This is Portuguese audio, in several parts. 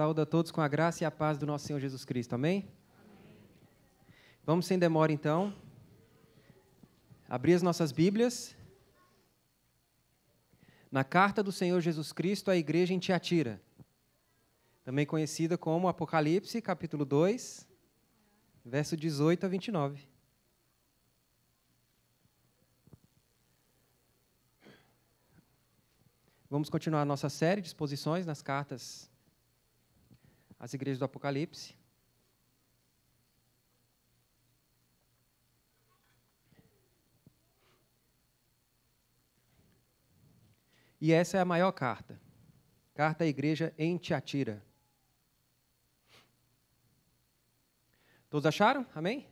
Sauda a todos com a graça e a paz do nosso Senhor Jesus Cristo. Amém? Amém? Vamos sem demora então. Abrir as nossas Bíblias. Na carta do Senhor Jesus Cristo à igreja em Tiatira, também conhecida como Apocalipse, capítulo 2, verso 18 a 29. Vamos continuar a nossa série de exposições nas cartas as igrejas do Apocalipse. E essa é a maior carta. Carta à igreja em Tiatira. Todos acharam? Amém?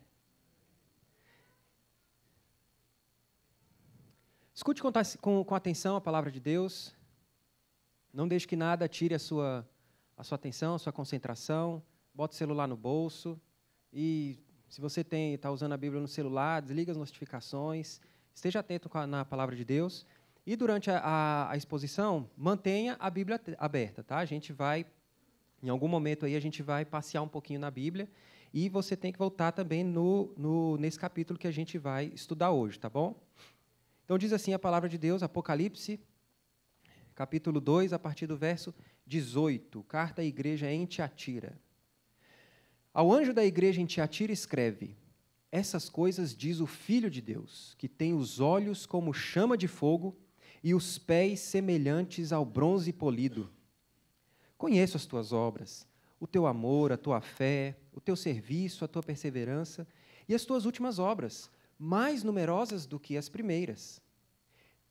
Escute com, com, atenção a palavra de Deus. Não deixe que nada tire a sua a sua atenção, a sua concentração, bota o celular no bolso e se você tem está usando a Bíblia no celular, desliga as notificações, esteja atento na palavra de Deus e durante a, a, a, exposição mantenha a Bíblia aberta, tá? A gente vai em algum momento aí a gente vai passear um pouquinho na Bíblia e você tem que voltar também no, no nesse capítulo que a gente vai estudar hoje, tá bom? Então diz assim a palavra de Deus, Apocalipse, capítulo 2, a partir do verso 18, carta à igreja em Tiatira. Ao anjo da igreja em Tiatira escreve: Essas coisas diz o Filho de Deus, que tem os olhos como chama de fogo e os pés semelhantes ao bronze polido. Conheço as tuas obras, o teu amor, a tua fé, o teu serviço, a tua perseverança e as tuas últimas obras, mais numerosas do que as primeiras.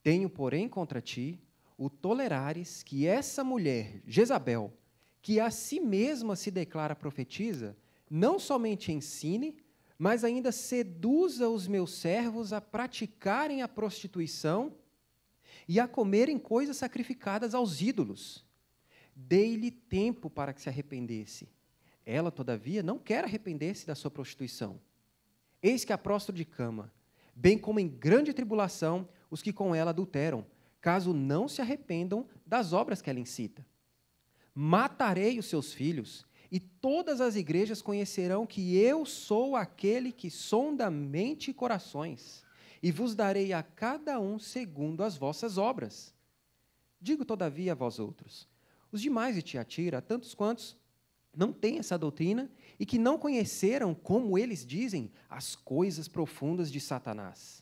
Tenho, porém, contra ti o tolerares que essa mulher, Jezabel, que a si mesma se declara profetiza, não somente ensine, mas ainda seduza os meus servos a praticarem a prostituição e a comerem coisas sacrificadas aos ídolos. Dei-lhe tempo para que se arrependesse. Ela, todavia, não quer arrepender-se da sua prostituição. Eis que a prostro de cama, bem como em grande tribulação os que com ela adulteram, caso não se arrependam das obras que ela incita. Matarei os seus filhos, e todas as igrejas conhecerão que eu sou aquele que sonda mente e corações, e vos darei a cada um segundo as vossas obras. Digo, todavia, a vós outros, os demais de Tiatira, tantos quantos não têm essa doutrina e que não conheceram, como eles dizem, as coisas profundas de Satanás.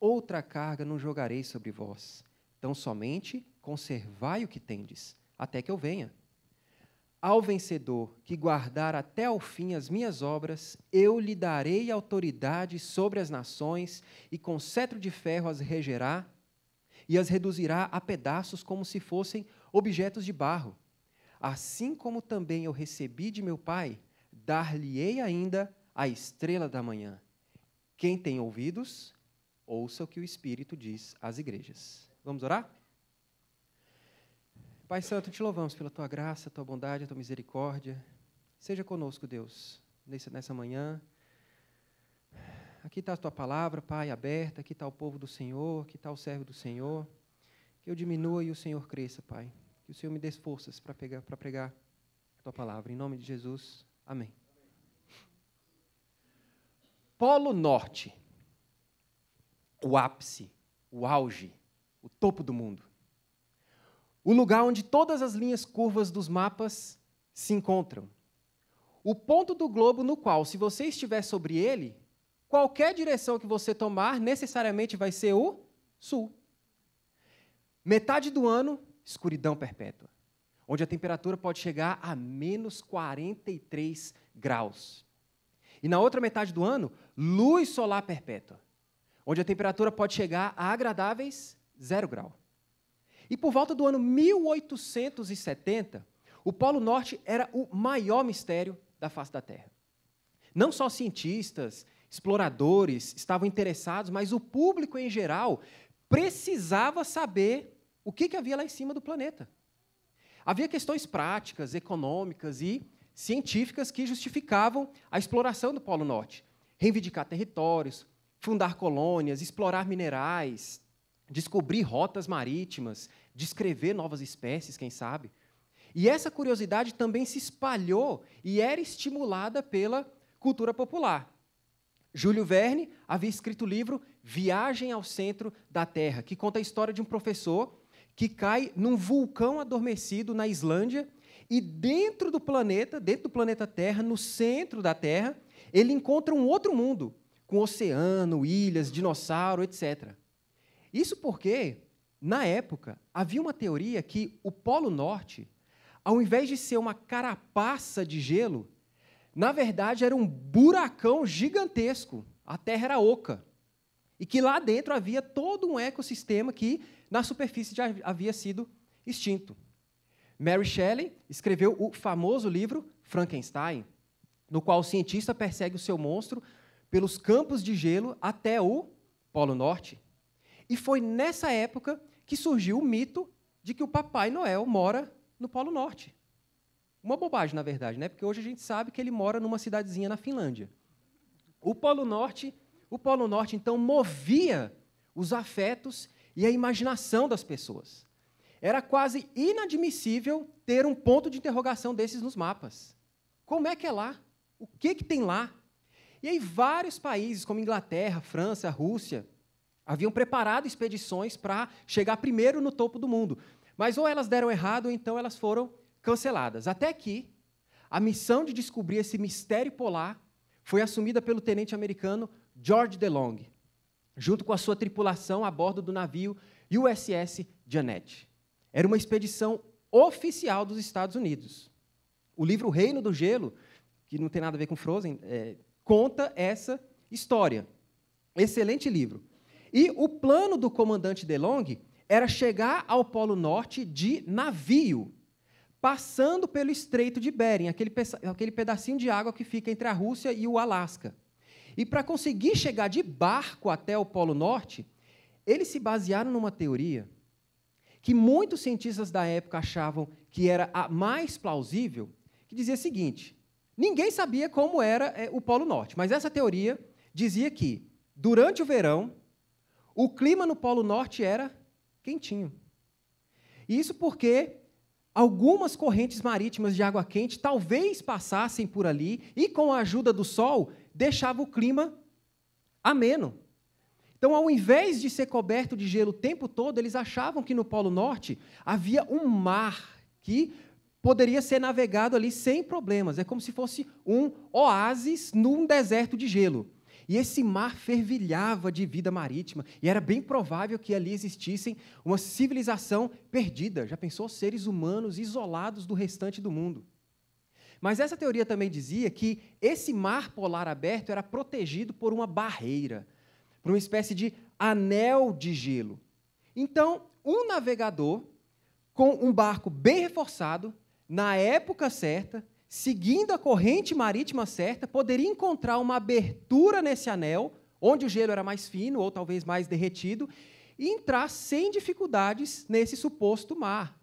Outra carga não jogarei sobre vós, então somente conservai o que tendes, até que eu venha. Ao vencedor que guardar até ao fim as minhas obras, eu lhe darei autoridade sobre as nações, e com cetro de ferro as regerá, e as reduzirá a pedaços como se fossem objetos de barro. Assim como também eu recebi de meu Pai, dar-lhe-ei ainda a estrela da manhã. Quem tem ouvidos, ouça o que o Espírito diz às igrejas. Vamos orar? Pai Santo, te louvamos pela tua graça, tua bondade, tua misericórdia. Seja conosco, Deus, nessa manhã. Aqui está a tua palavra, Pai, aberta. Aqui está o povo do Senhor, aqui está o servo do Senhor. Que eu diminua e o Senhor cresça, Pai. Que o Senhor me dê forças para pregar a tua palavra. Em nome de Jesus, amém. Polo Norte, o ápice, o auge o topo do mundo. O lugar onde todas as linhas curvas dos mapas se encontram. O ponto do globo no qual, se você estiver sobre ele, qualquer direção que você tomar necessariamente vai ser o sul. Metade do ano, escuridão perpétua, onde a temperatura pode chegar a menos 43 graus. E na outra metade do ano, luz solar perpétua, onde a temperatura pode chegar a agradáveis zero grau. E por volta do ano 1870, o Polo Norte era o maior mistério da face da Terra. Não só cientistas, exploradores estavam interessados, mas o público em geral precisava saber o que, havia lá em cima do planeta. Havia questões práticas, econômicas e científicas que justificavam a exploração do Polo Norte. Reivindicar territórios, fundar colônias, explorar minerais, descobrir rotas marítimas, descrever novas espécies, quem sabe. E essa curiosidade também se espalhou e era estimulada pela cultura popular. Júlio Verne havia escrito o livro Viagem ao Centro da Terra, que conta a história de um professor que cai num vulcão adormecido na Islândia e dentro do planeta, dentro do planeta Terra, no centro da Terra, ele encontra um outro mundo, com oceano, ilhas, dinossauro, etc. Isso porque, na época, havia uma teoria que o Polo Norte, ao invés de ser uma carapaça de gelo, na verdade era um buracão gigantesco. A Terra era oca. E que lá dentro havia todo um ecossistema que, na superfície, já havia sido extinto. Mary Shelley escreveu o famoso livro Frankenstein, no qual o cientista persegue o seu monstro pelos campos de gelo até o Polo Norte. E foi nessa época que surgiu o mito de que o Papai Noel mora no Polo Norte. Uma bobagem, na verdade, né? Porque hoje a gente sabe que ele mora numa cidadezinha na Finlândia. O Polo Norte, o Polo Norte então movia os afetos e a imaginação das pessoas. Era quase inadmissível ter um ponto de interrogação desses nos mapas. Como é que é lá? O que, que tem lá? E aí vários países, como Inglaterra, França, Rússia, haviam preparado expedições para chegar primeiro no topo do mundo. Mas ou elas deram errado, ou então elas foram canceladas. Até que a missão de descobrir esse mistério polar foi assumida pelo tenente americano George DeLong, junto com a sua tripulação a bordo do navio USS Jeanette. Era uma expedição oficial dos Estados Unidos. O livro Reino do Gelo, que não tem nada a ver com Frozen, é, conta essa história. Excelente livro. E o plano do comandante DeLong era chegar ao Polo Norte de navio, passando pelo Estreito de Bering, aquele, aquele pedacinho de água que fica entre a Rússia e o Alasca. E para conseguir chegar de barco até o Polo Norte, eles se basearam numa teoria que muitos cientistas da época achavam que era a mais plausível, que dizia o seguinte: ninguém sabia como era eh, o Polo Norte, mas essa teoria dizia que, durante o verão, o clima no Polo Norte era quentinho. isso porque algumas correntes marítimas de água quente talvez passassem por ali e, com a ajuda do sol, deixava o clima ameno. Então, ao invés de ser coberto de gelo o tempo todo, eles achavam que no Polo Norte havia um mar que poderia ser navegado ali sem problemas. É como se fosse um oásis num deserto de gelo. E esse mar fervilhava de vida marítima, e era bem provável que ali existissem uma civilização perdida. Já pensou seres humanos isolados do restante do mundo? Mas essa teoria também dizia que esse mar polar aberto era protegido por uma barreira, por uma espécie de anel de gelo. Então, um navegador com um barco bem reforçado, na época certa, seguindo a corrente marítima certa, poderia encontrar uma abertura nesse anel, onde o gelo era mais fino ou talvez mais derretido, e entrar sem dificuldades nesse suposto mar.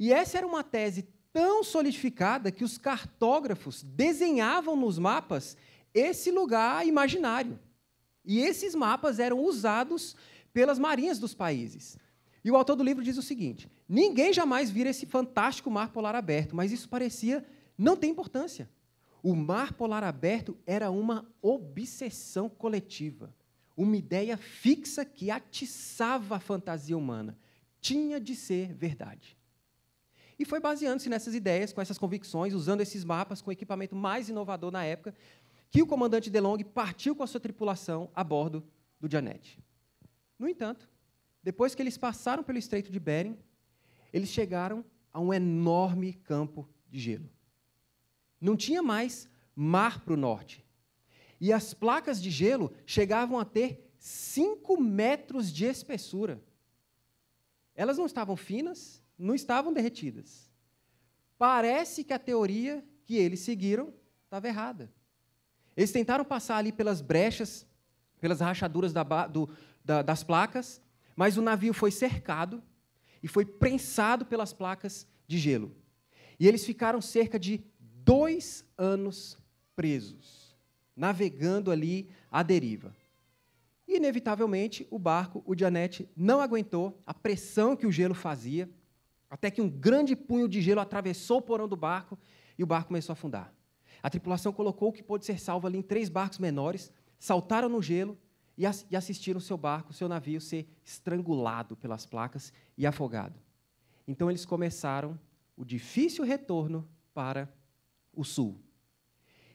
E essa era uma tese tão solidificada que os cartógrafos desenhavam nos mapas esse lugar imaginário. E esses mapas eram usados pelas marinhas dos países. E o autor do livro diz o seguinte: ninguém jamais vira esse fantástico mar polar aberto, mas isso parecia não tem importância. O mar polar aberto era uma obsessão coletiva, uma ideia fixa que atiçava a fantasia humana. Tinha de ser verdade. E foi baseando-se nessas ideias, com essas convicções, usando esses mapas com o equipamento mais inovador na época, que o comandante DeLong partiu com a sua tripulação a bordo do Janet. No entanto, depois que eles passaram pelo Estreito de Bering, eles chegaram a um enorme campo de gelo. Não tinha mais mar para o norte. E as placas de gelo chegavam a ter 5 metros de espessura. Elas não estavam finas, não estavam derretidas. Parece que a teoria que eles seguiram estava errada. Eles tentaram passar ali pelas brechas, pelas rachaduras da, do, da, das placas, mas o navio foi cercado e foi prensado pelas placas de gelo. E eles ficaram cerca de dois anos presos, navegando ali à deriva. E, inevitavelmente, o barco, o Dianete, não aguentou a pressão que o gelo fazia, até que um grande punho de gelo atravessou o porão do barco e o barco começou a afundar. A tripulação colocou o que pôde ser salvo ali em três barcos menores, saltaram no gelo e, assistiram e assistiram seu barco, seu navio, ser estrangulado pelas placas e afogado. Então eles começaram o difícil retorno para o sul.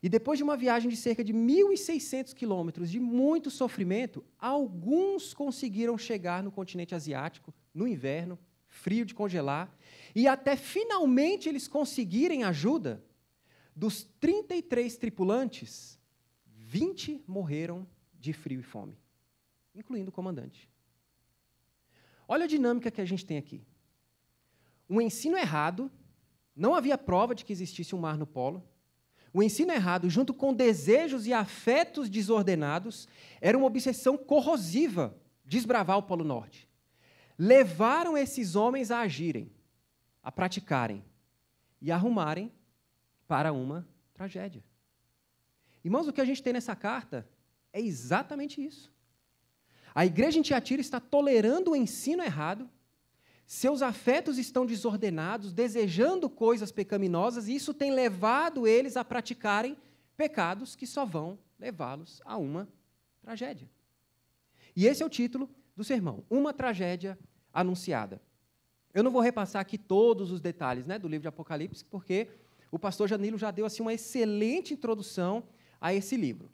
E depois de uma viagem de cerca de 1.600 quilômetros de muito sofrimento, alguns conseguiram chegar no continente asiático, no inverno, frio de congelar, e até finalmente eles conseguirem ajuda, dos 33 tripulantes, 20 morreram de frio e fome, incluindo o comandante. Olha a dinâmica que a gente tem aqui. Um ensino errado não havia prova de que existisse um mar no polo. O ensino errado, junto com desejos e afetos desordenados, era uma obsessão corrosiva desbravar o Polo Norte. Levaram esses homens a agirem, a praticarem e arrumarem para uma tragédia. Irmãos, o que a gente tem nessa carta é exatamente isso. A igreja em Tiatira está tolerando o ensino errado seus afetos estão desordenados, desejando coisas pecaminosas, e isso tem levado eles a praticarem pecados que só vão levá-los a uma tragédia. E esse é o título do sermão: Uma Tragédia Anunciada. Eu não vou repassar aqui todos os detalhes né, do livro de Apocalipse, porque o pastor Janilo já deu assim, uma excelente introdução a esse livro.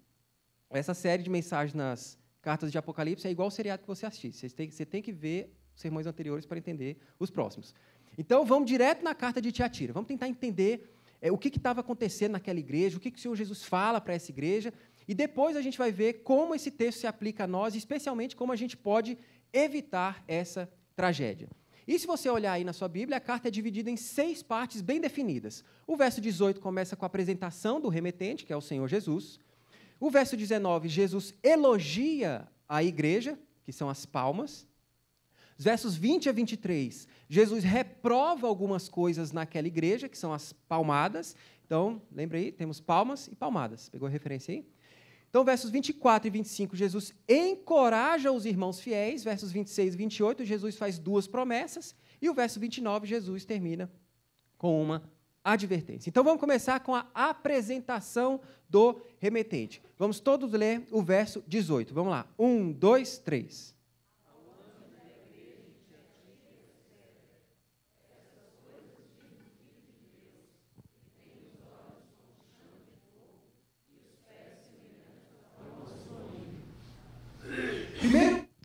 Essa série de mensagens nas cartas de Apocalipse é igual o seriado que você assiste. Você tem, você tem que ver sermões anteriores para entender os próximos. Então, vamos direto na carta de Tiatira. Vamos tentar entender é, o que estava acontecendo naquela igreja, o que, que o Senhor Jesus fala para essa igreja, e depois a gente vai ver como esse texto se aplica a nós, especialmente como a gente pode evitar essa tragédia. E se você olhar aí na sua Bíblia, a carta é dividida em seis partes bem definidas. O verso 18 começa com a apresentação do remetente, que é o Senhor Jesus. O verso 19, Jesus elogia a igreja, que são as palmas versos 20 a 23, Jesus reprova algumas coisas naquela igreja, que são as palmadas. Então, lembra aí, temos palmas e palmadas. Pegou a referência aí? Então, versos 24 e 25, Jesus encoraja os irmãos fiéis. Versos 26 e 28, Jesus faz duas promessas. E o verso 29, Jesus termina com uma advertência. Então, vamos começar com a apresentação do remetente. Vamos todos ler o verso 18. Vamos lá. Um, dois, três.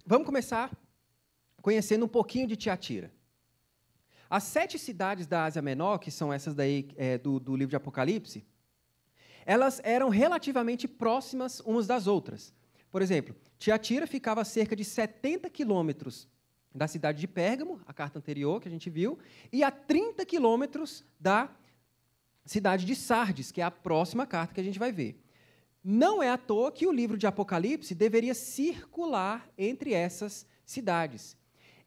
Vamos começar conhecendo um pouquinho de Tiatira. As sete cidades da Ásia Menor, que são essas daí é, do, do livro de Apocalipse, elas eram relativamente próximas umas das outras. Por exemplo, Tiatira ficava a cerca de 70 quilômetros da cidade de Pérgamo, a carta anterior que a gente viu, e a 30 quilômetros da cidade de Sardes, que é a próxima carta que a gente vai ver. Não é à toa que o livro de Apocalipse deveria circular entre essas cidades.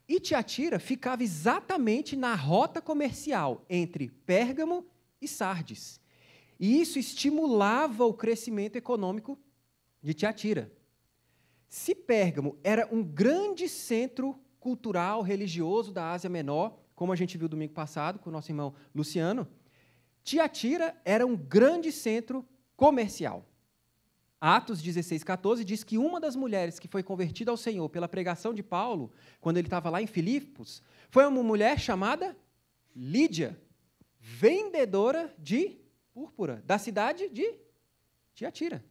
E Tiatira ficava exatamente na rota comercial entre Pérgamo e Sardes. E isso estimulava o crescimento econômico de Tiatira. Se Pérgamo era um grande centro cultural, religioso da Ásia Menor, como a gente viu domingo passado com o nosso irmão Luciano, Tiatira era um grande centro comercial. Atos 16, 14 diz que uma das mulheres que foi convertida ao Senhor pela pregação de Paulo, quando ele estava lá em Filipos, foi uma mulher chamada Lídia, vendedora de púrpura, da cidade de Tiatira.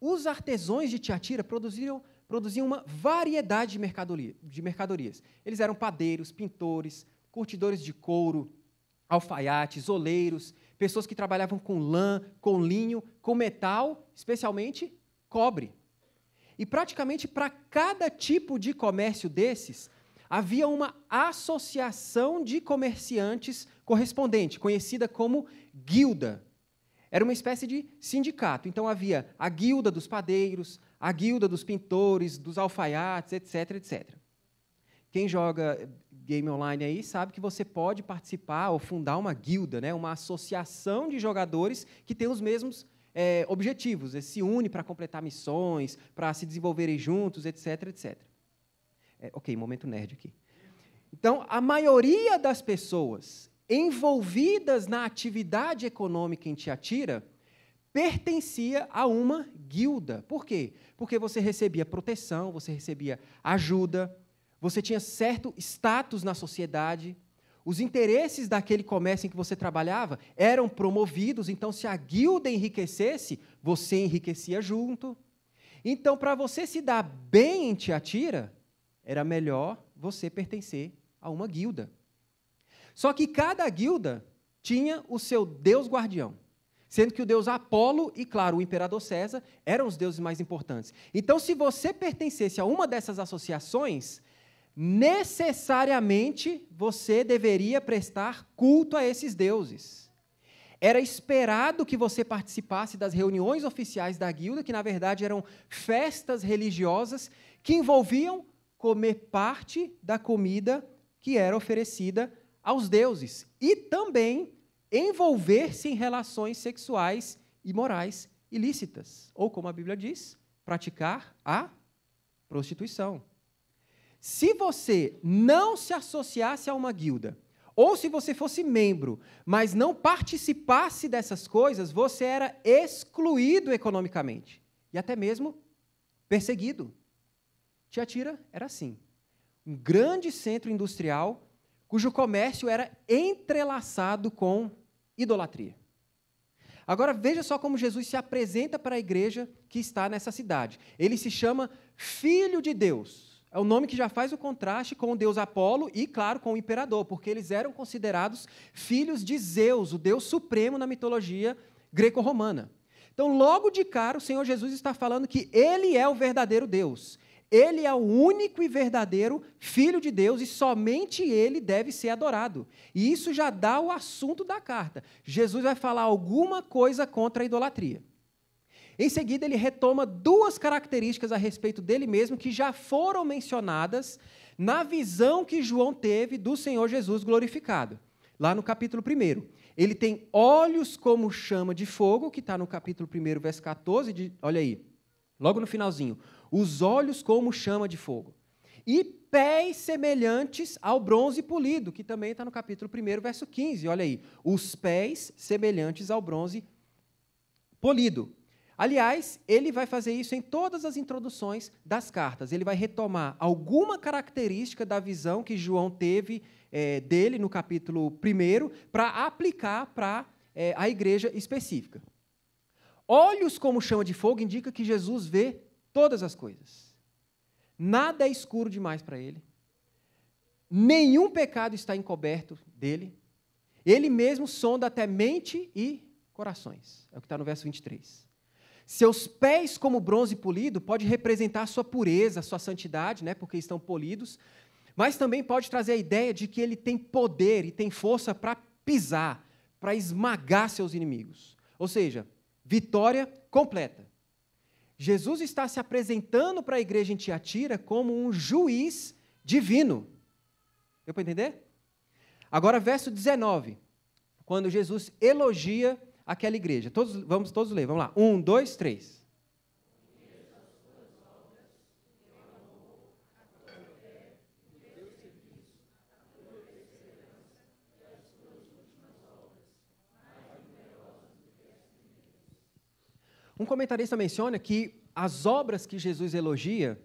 Os artesãos de Tiatira produziam, produziam uma variedade de, mercadoria, de mercadorias. Eles eram padeiros, pintores, curtidores de couro, alfaiates, oleiros, Pessoas que trabalhavam com lã, com linho, com metal, especialmente cobre. E praticamente para cada tipo de comércio desses, havia uma associação de comerciantes correspondente, conhecida como guilda. Era uma espécie de sindicato. Então havia a guilda dos padeiros, a guilda dos pintores, dos alfaiates, etc, etc. Quem joga game online aí sabe que você pode participar ou fundar uma guilda, né? uma associação de jogadores que tem os mesmos é, objetivos. se une para completar missões, para se desenvolverem juntos, etc, etc. É, ok, momento nerd aqui. Então, a maioria das pessoas envolvidas na atividade econômica em Tiatira pertencia a uma guilda. Por quê? Porque você recebia proteção, você recebia ajuda, você tinha certo status na sociedade, os interesses daquele comércio em que você trabalhava eram promovidos, então se a guilda enriquecesse, você enriquecia junto. Então, para você se dar bem em Tiatira, era melhor você pertencer a uma guilda. Só que cada guilda tinha o seu deus guardião, sendo que o deus Apolo e, claro, o imperador César eram os deuses mais importantes. Então, se você pertencesse a uma dessas associações, necessariamente você deveria prestar culto a esses deuses. Era esperado que você participasse das reuniões oficiais da guilda, que na verdade eram festas religiosas que envolviam comer parte da comida que era oferecida aos deuses e também envolver-se em relações sexuais e morais ilícitas, ou como a Bíblia diz, praticar a prostituição. Se você não se associasse a uma guilda, ou se você fosse membro, mas não participasse dessas coisas, você era excluído economicamente e até mesmo perseguido. Tiatira era assim, um grande centro industrial cujo comércio era entrelaçado com idolatria. Agora veja só como Jesus se apresenta para a igreja que está nessa cidade. Ele se chama Filho de Deus. É o nome que já faz o contraste com o deus Apolo e, claro, com o imperador, porque eles eram considerados filhos de Zeus, o deus supremo na mitologia greco-romana. Então, logo de cara, o Senhor Jesus está falando que ele é o verdadeiro Deus. Ele é o único e verdadeiro Filho de Deus e somente ele deve ser adorado. E isso já dá o assunto da carta. Jesus vai falar alguma coisa contra a idolatria. Em seguida, ele retoma duas características a respeito dele mesmo que já foram mencionadas na visão que João teve do Senhor Jesus glorificado, lá no capítulo 1. Ele tem olhos como chama de fogo, que está no capítulo 1, verso 14, de, olha aí, logo no finalzinho. Os olhos como chama de fogo. E pés semelhantes ao bronze polido, que também está no capítulo 1, verso 15, olha aí. Os pés semelhantes ao bronze polido. Aliás, ele vai fazer isso em todas as introduções das cartas. Ele vai retomar alguma característica da visão que João teve é, dele no capítulo 1 para aplicar para é, eh, a igreja específica. Olhos como chama de fogo indica que Jesus vê todas as coisas. Nada é escuro demais para ele. Nenhum pecado está encoberto dele. Ele mesmo sonda até mente e corações. É o que está no verso 23. Seus pés, como bronze polido, pode representar sua pureza, sua santidade, né, porque estão polidos, mas também pode trazer a ideia de que ele tem poder e tem força para pisar, para esmagar seus inimigos. Ou seja, vitória completa. Jesus está se apresentando para a igreja em Tiatira como um juiz divino. Deu para entender? Agora, verso 19, quando Jesus elogia aquela igreja. Todos, vamos todos ler, vamos lá. Um, dois, três. Um comentarista menciona que as obras que Jesus elogia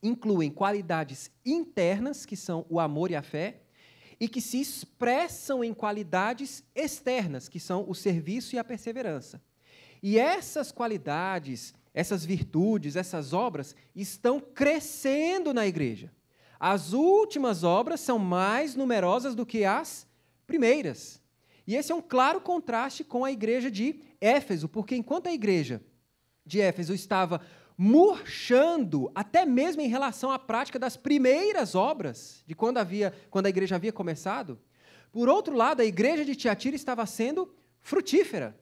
incluem qualidades internas, que são o amor e a fé, e que se expressam em qualidades externas, que são o serviço e a perseverança. E essas qualidades, essas virtudes, essas obras estão crescendo na igreja. As últimas obras são mais numerosas do que as primeiras. E esse é um claro contraste com a igreja de Éfeso, porque enquanto a igreja de Éfeso estava murchando, até mesmo em relação à prática das primeiras obras, de quando, havia, quando a igreja havia começado. Por outro lado, a igreja de Tiatira estava sendo frutífera.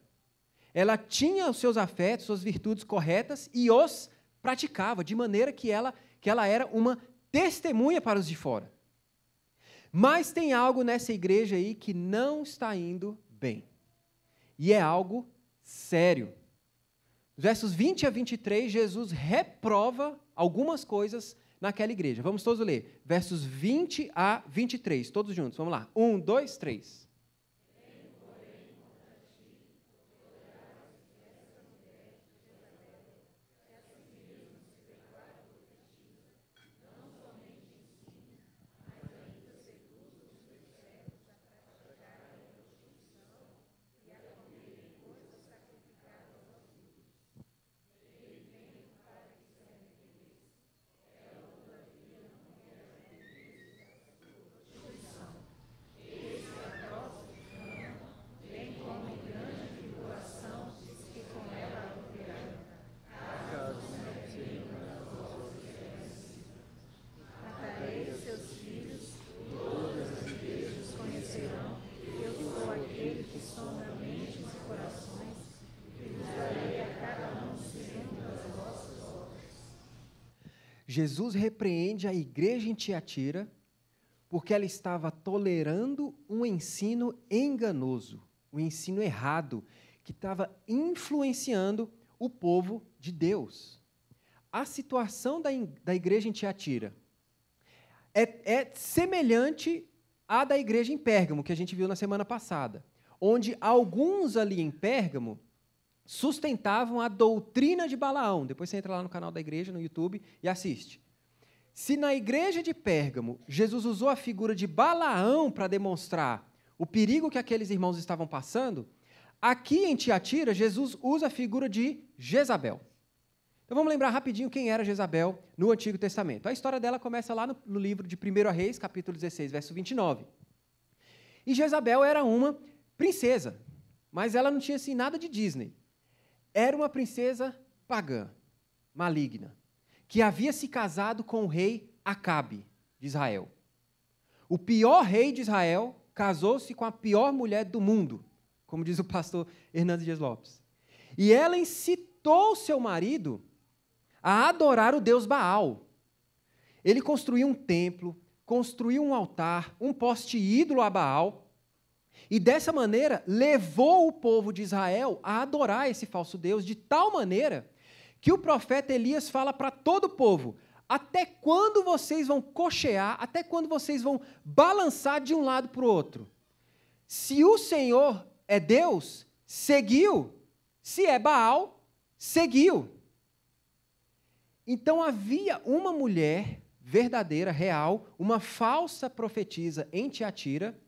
Ela tinha os seus afetos, suas virtudes corretas e os praticava, de maneira que ela, que ela era uma testemunha para os de fora. Mas tem algo nessa igreja aí que não está indo bem. E é algo sério versos 20 a 23, Jesus reprova algumas coisas naquela igreja. Vamos todos ler. Versos 20 a 23, todos juntos. Vamos lá. Um, dois, três. Jesus repreende a igreja em Tiatira porque ela estava tolerando um ensino enganoso, um ensino errado, que estava influenciando o povo de Deus. A situação da, da igreja em Tiatira é, é semelhante à da igreja em Pérgamo, que a gente viu na semana passada, onde alguns ali em Pérgamo sustentavam a doutrina de Balaão. Depois você entra lá no canal da igreja, no YouTube, e assiste. Se na igreja de Pérgamo, Jesus usou a figura de Balaão para demonstrar o perigo que aqueles irmãos estavam passando, aqui em Tiatira, Jesus usa a figura de Jezabel. Então vamos lembrar rapidinho quem era Jezabel no Antigo Testamento. A história dela começa lá no, livro de 1 Reis, capítulo 16, verso 29. E Jezabel era uma princesa, mas ela não tinha assim nada de Disney era uma princesa pagã, maligna, que havia se casado com o rei Acabe de Israel. O pior rei de Israel casou-se com a pior mulher do mundo, como diz o pastor Hernandes Dias Lopes. E ela incitou seu marido a adorar o deus Baal. Ele construiu um templo, construiu um altar, um poste ídolo a Baal, e dessa maneira, levou o povo de Israel a adorar esse falso Deus de tal maneira que o profeta Elias fala para todo o povo: até quando vocês vão cochear, até quando vocês vão balançar de um lado para o outro? Se o Senhor é Deus, seguiu. Se é Baal, seguiu. Então havia uma mulher verdadeira, real, uma falsa profetisa em Tiatira,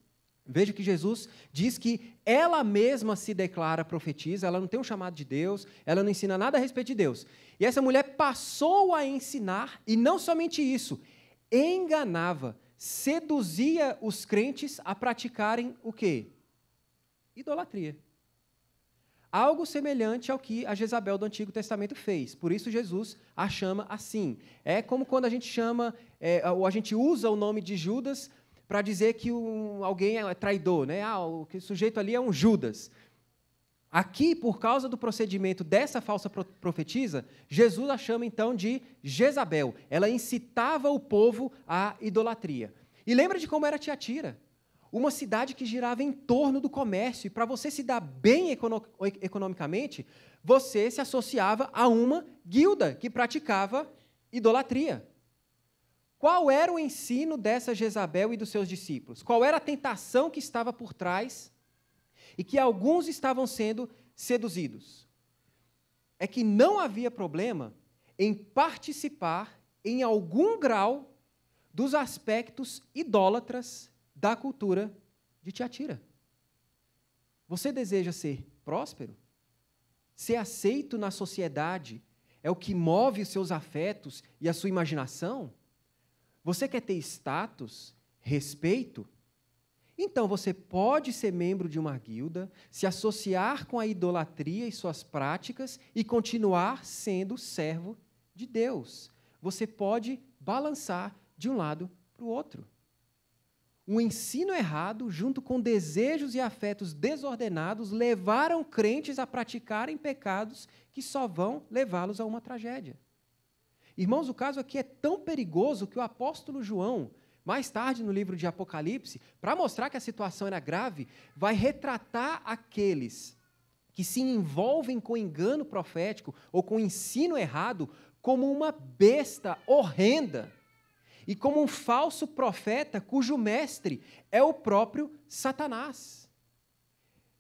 Veja que Jesus diz que ela mesma se declara profetisa, ela não tem um chamado de Deus, ela não ensina nada a respeito de Deus. E essa mulher passou a ensinar, e não somente isso, enganava, seduzia os crentes a praticarem o quê? Idolatria. Algo semelhante ao que a Jezabel do Antigo Testamento fez. Por isso Jesus a chama assim. É como quando a gente chama, é, ou a gente usa o nome de Judas para dizer que um, alguém é traidor, né? Ah, o, o sujeito ali é um Judas. Aqui, por causa do procedimento dessa falsa profetisa, Jesus a chama então de Jezabel. Ela incitava o povo à idolatria. E lembra de como era Tiatira? Uma cidade que girava em torno do comércio. E para você se dar bem economicamente, você se associava a uma guilda que praticava idolatria. Qual era o ensino dessa Jezabel e dos seus discípulos? Qual era a tentação que estava por trás e que alguns estavam sendo seduzidos? É que não havia problema em participar, em algum grau, dos aspectos idólatras da cultura de Tiatira. Você deseja ser próspero? Ser aceito na sociedade é o que move os seus afetos e a sua imaginação? Você quer ter status, respeito? Então você pode ser membro de uma guilda, se associar com a idolatria e suas práticas e continuar sendo servo de Deus. Você pode balançar de um lado para o outro. Um ensino errado, junto com desejos e afetos desordenados, levaram crentes a praticarem pecados que só vão levá-los a uma tragédia. Irmãos, o caso aqui é tão perigoso que o apóstolo João, mais tarde no livro de Apocalipse, para mostrar que a situação era grave, vai retratar aqueles que se envolvem com engano profético ou com ensino errado como uma besta horrenda e como um falso profeta cujo mestre é o próprio Satanás.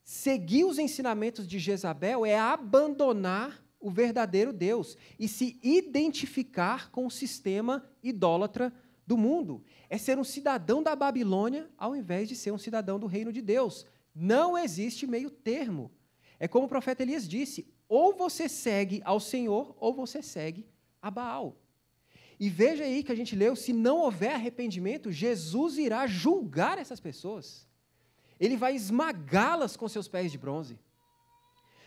Seguir os ensinamentos de Jezabel é abandonar o verdadeiro Deus e se identificar com o sistema idólatra do mundo. É ser um cidadão da Babilônia ao invés de ser um cidadão do reino de Deus. Não existe meio termo. É como o profeta Elias disse: ou você segue ao Senhor, ou você segue a Baal. E veja aí que a gente leu: se não houver arrependimento, Jesus irá julgar essas pessoas. Ele vai esmagá-las com seus pés de bronze.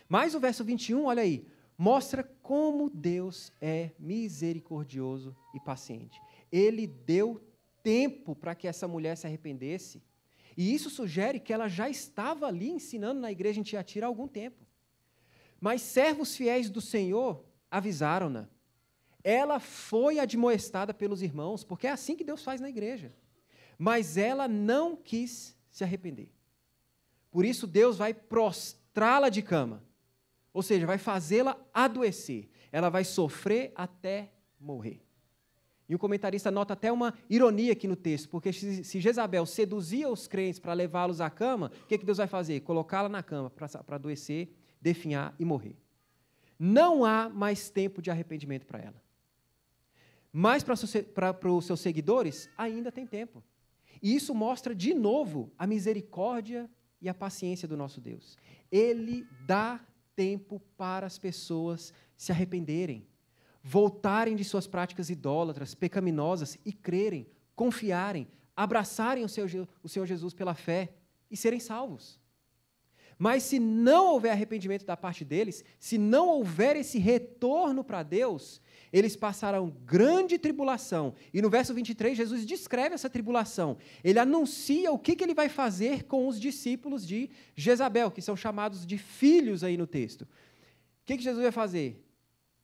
Mas o verso 21, olha aí: mostra como Deus é misericordioso e paciente. Ele deu tempo para que essa mulher se arrependesse, e isso sugere que ela já estava ali ensinando na igreja em Tiatira há algum tempo. Mas servos fiéis do Senhor avisaram-na. Ela foi admoestada pelos irmãos, porque é assim que Deus faz na igreja. Mas ela não quis se arrepender. Por isso, Deus vai prostrá-la de cama ou seja, vai fazê-la adoecer. Ela vai sofrer até morrer. E o comentarista nota até uma ironia aqui no texto, porque se Jezabel seduzia os crentes para levá-los à cama, o que, é que Deus vai fazer? Colocá-la na cama para adoecer, definhar e morrer. Não há mais tempo de arrependimento para ela. Mas para os seus seguidores, ainda tem tempo. E isso mostra de novo a misericórdia e a paciência do nosso Deus. Ele dá tempo para as pessoas se arrependerem, voltarem de suas práticas idólatras, pecaminosas e crerem, confiarem, abraçarem o Senhor Jesus pela fé e serem salvos. Mas se não houver arrependimento da parte deles, se não houver esse retorno para Deus, eles passarão grande tribulação. E no verso 23, Jesus descreve essa tribulação. Ele anuncia o que, que ele vai fazer com os discípulos de Jezabel, que são chamados de filhos aí no texto. O que, que Jesus vai fazer?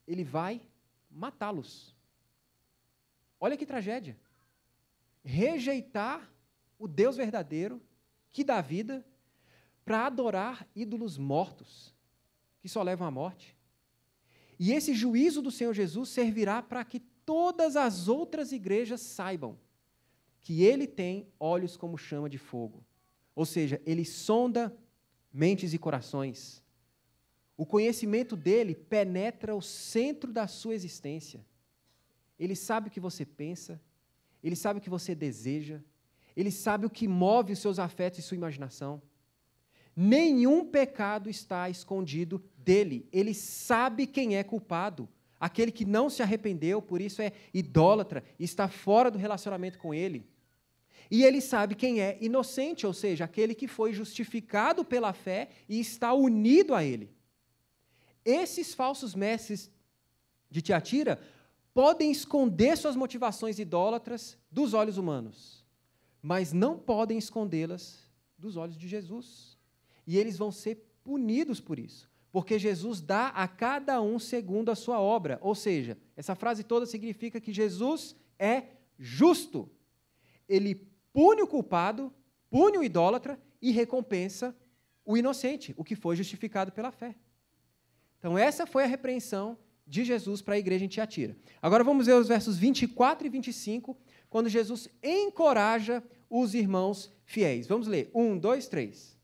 Ele vai matá-los. Olha que tragédia. Rejeitar o Deus verdadeiro, que dá vida, para adorar ídolos mortos, que só levam à morte. E esse juízo do Senhor Jesus servirá para que todas as outras igrejas saibam que ele tem olhos como chama de fogo. Ou seja, ele sonda mentes e corações. O conhecimento dele penetra o centro da sua existência. Ele sabe o que você pensa, ele sabe o que você deseja, ele sabe o que move os seus afetos e sua imaginação. Nenhum pecado está escondido dele. Ele sabe quem é culpado. Aquele que não se arrependeu, por isso é idólatra, está fora do relacionamento com ele. E ele sabe quem é inocente, ou seja, aquele que foi justificado pela fé e está unido a ele. Esses falsos mestres de Tiatira podem esconder suas motivações idólatras dos olhos humanos, mas não podem escondê-las dos olhos de Jesus e eles vão ser punidos por isso, porque Jesus dá a cada um segundo a sua obra. Ou seja, essa frase toda significa que Jesus é justo. Ele pune o culpado, pune o idólatra e recompensa o inocente, o que foi justificado pela fé. Então, essa foi a repreensão de Jesus para a igreja em Tiatira. Agora vamos ver os versos 24 e 25, quando Jesus encoraja os irmãos fiéis. Vamos ler. Um, dois, três.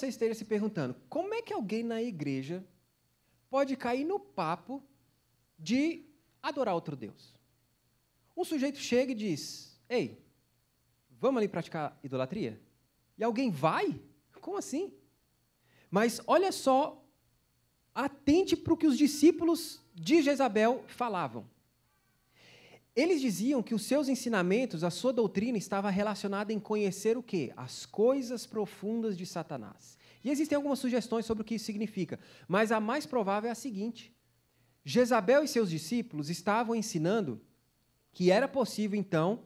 você esteja se perguntando como é que alguém na igreja pode cair no papo de adorar outro Deus. Um sujeito chega e diz: Ei, vamos ali praticar idolatria? E alguém vai? Como assim? Mas olha só, atente para o que os discípulos de Jezabel falavam. Eles diziam que os seus ensinamentos, a sua doutrina estava relacionada em conhecer o quê? As coisas profundas de Satanás. E existem algumas sugestões sobre o que isso significa, mas a mais provável é a seguinte: Jezabel e seus discípulos estavam ensinando que era possível, então,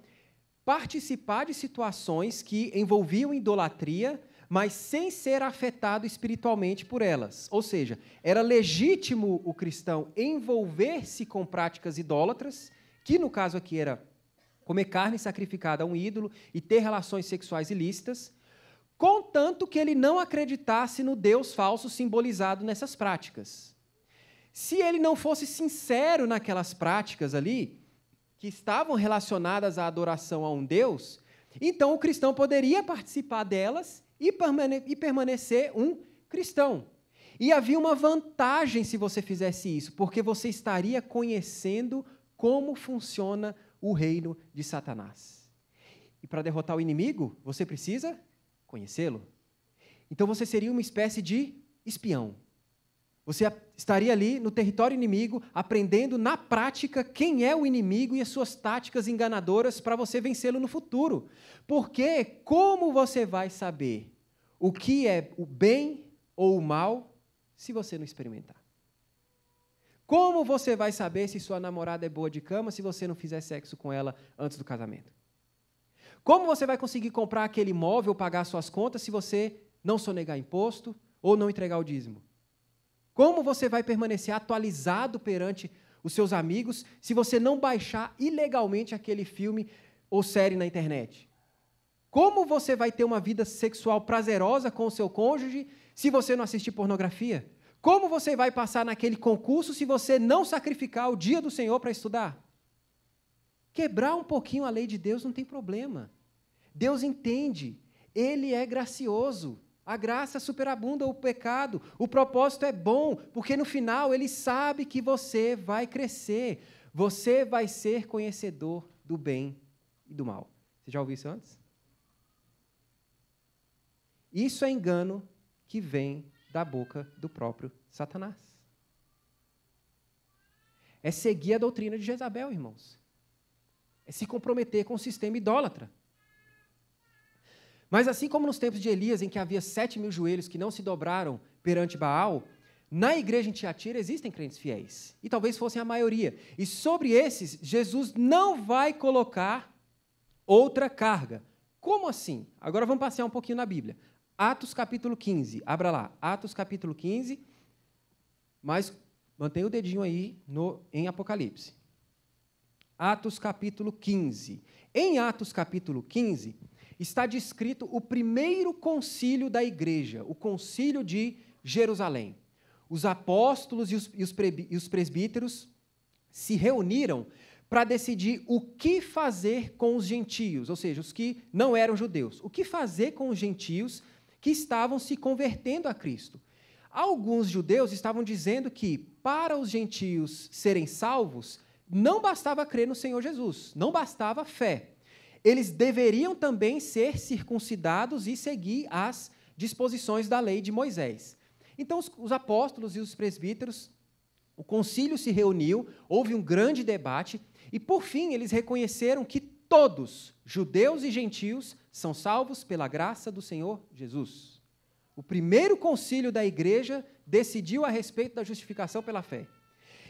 participar de situações que envolviam idolatria, mas sem ser afetado espiritualmente por elas. Ou seja, era legítimo o cristão envolver-se com práticas idólatras, que no caso aqui era comer carne sacrificada a um ídolo e ter relações sexuais ilícitas, contanto que ele não acreditasse no Deus falso simbolizado nessas práticas. Se ele não fosse sincero naquelas práticas ali, que estavam relacionadas à adoração a um Deus, então o cristão poderia participar delas e, permane e permanecer um cristão. E havia uma vantagem se você fizesse isso, porque você estaria conhecendo como funciona o reino de Satanás. E para derrotar o inimigo, você precisa conhecê-lo. Então você seria uma espécie de espião. Você estaria ali no território inimigo, aprendendo na prática quem é o inimigo e as suas táticas enganadoras para você vencê-lo no futuro. Porque como você vai saber o que é o bem ou o mal se você não experimentar? Como você vai saber se sua namorada é boa de cama se você não fizer sexo com ela antes do casamento? Como você vai conseguir comprar aquele imóvel ou pagar suas contas se você não sonegar imposto ou não entregar o dízimo? Como você vai permanecer atualizado perante os seus amigos se você não baixar ilegalmente aquele filme ou série na internet? Como você vai ter uma vida sexual prazerosa com o seu cônjuge se você não assistir pornografia? Como você vai passar naquele concurso se você não sacrificar o dia do Senhor para estudar? Quebrar um pouquinho a lei de Deus não tem problema. Deus entende, Ele é gracioso. A graça superabunda o pecado. O propósito é bom, porque no final ele sabe que você vai crescer. Você vai ser conhecedor do bem e do mal. Você já ouviu isso antes? Isso é engano que vem da boca do próprio Satanás. É seguir a doutrina de Jezabel, irmãos. É se comprometer com o sistema idólatra. Mas assim como nos tempos de Elias, em que havia sete mil joelhos que não se dobraram perante Baal, na igreja em Tiatira existem crentes fiéis, e talvez fossem a maioria. E sobre esses, Jesus não vai colocar outra carga. Como assim? Agora vamos passear um pouquinho na Bíblia. Atos capítulo 15. Abra lá. Atos capítulo 15. Mas mantenha o dedinho aí no, em Apocalipse. Atos capítulo 15. Em Atos capítulo 15 está descrito o primeiro concílio da igreja, o concílio de Jerusalém. Os apóstolos e os, e os presbíteros se reuniram para decidir o que fazer com os gentios, ou seja, os que não eram judeus. O que fazer com os gentios que estavam se convertendo a Cristo. Alguns judeus estavam dizendo que, para os gentios serem salvos, não bastava crer no Senhor Jesus, não bastava fé. Eles deveriam também ser circuncidados e seguir as disposições da lei de Moisés. Então, os, apóstolos e os presbíteros, o concílio se reuniu, houve um grande debate, e por fim eles reconheceram que todos, judeus e gentios, são salvos pela graça do Senhor Jesus. O primeiro concílio da igreja decidiu a respeito da justificação pela fé.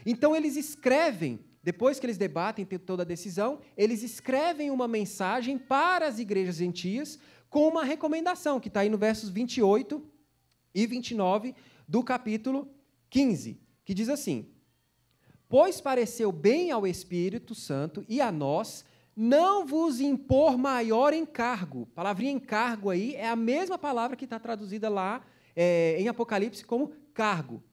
Então eles escrevem, depois que eles debatem toda a decisão, eles escrevem uma mensagem para as igrejas gentias com uma recomendação, que está aí no versos 28 e 29 do capítulo 15, que diz assim: Pois pareceu bem ao Espírito Santo e a nós não vos impor maior encargo. A palavrinha encargo aí é a mesma palavra que está traduzida lá é, em Apocalipse como cargo.